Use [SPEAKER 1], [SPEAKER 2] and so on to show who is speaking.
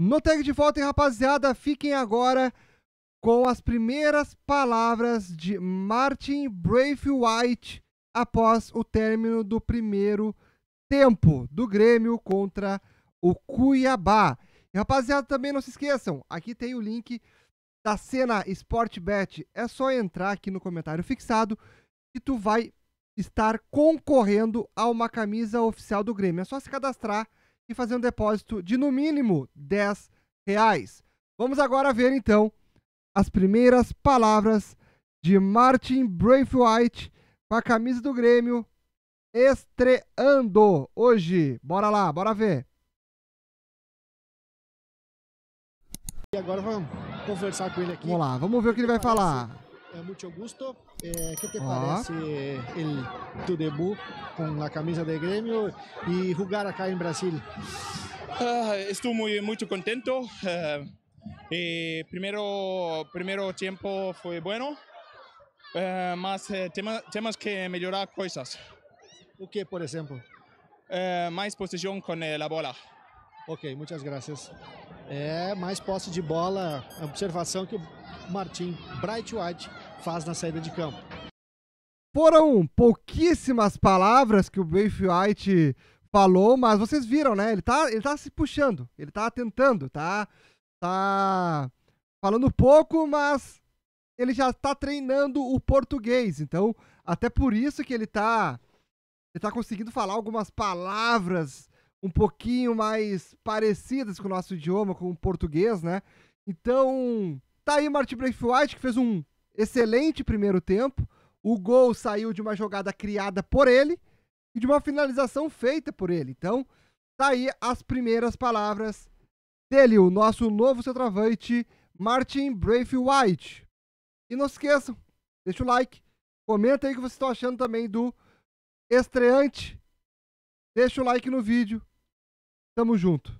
[SPEAKER 1] No tag de volta, hein, rapaziada, fiquem agora com as primeiras palavras de Martin Braithwaite após o término do primeiro tempo do Grêmio contra o Cuiabá. E, rapaziada, também não se esqueçam, aqui tem o link da cena Sportbet. É só entrar aqui no comentário fixado e tu vai estar concorrendo a uma camisa oficial do Grêmio. É só se cadastrar e fazer um depósito de no mínimo 10 reais. Vamos agora ver então as primeiras palavras de Martin Braithwaite com a camisa do Grêmio estreando hoje. Bora lá, bora ver.
[SPEAKER 2] E agora vamos conversar com ele aqui. Vamos
[SPEAKER 1] lá, vamos ver o que ele
[SPEAKER 2] vai falar muito gusto. Eh, que te ah. parece o teu debut com a camisa de gremio e jogar acá em Brasil? Uh, muito muito muy contento. Uh, eh, primero, primero tiempo bueno, uh, eh, eh, temas, temas que melhorar coisas ¿O que por exemplo mais posição com a bola. Ok, muitas graças É, mais posse de bola, observação que o Martim Bright White faz na saída de campo. Foram pouquíssimas
[SPEAKER 1] palavras que o White falou, mas vocês viram, né? Ele tá, ele tá se puxando, ele tá tentando, tá, tá falando pouco, mas ele já tá treinando o português. Então, até por isso que ele tá, ele tá conseguindo falar algumas palavras um pouquinho mais parecidas com o nosso idioma, com o português, né? Então, tá aí Martin Braithwaite, que fez um excelente primeiro tempo. O gol saiu de uma jogada criada por ele e de uma finalização feita por ele. Então, tá aí as primeiras palavras dele, o nosso novo centroavante, Martin Braithwaite. E não se esqueçam, deixa o like, comenta aí o que vocês estão achando também do estreante. Deixa o like no vídeo. Tamo junto.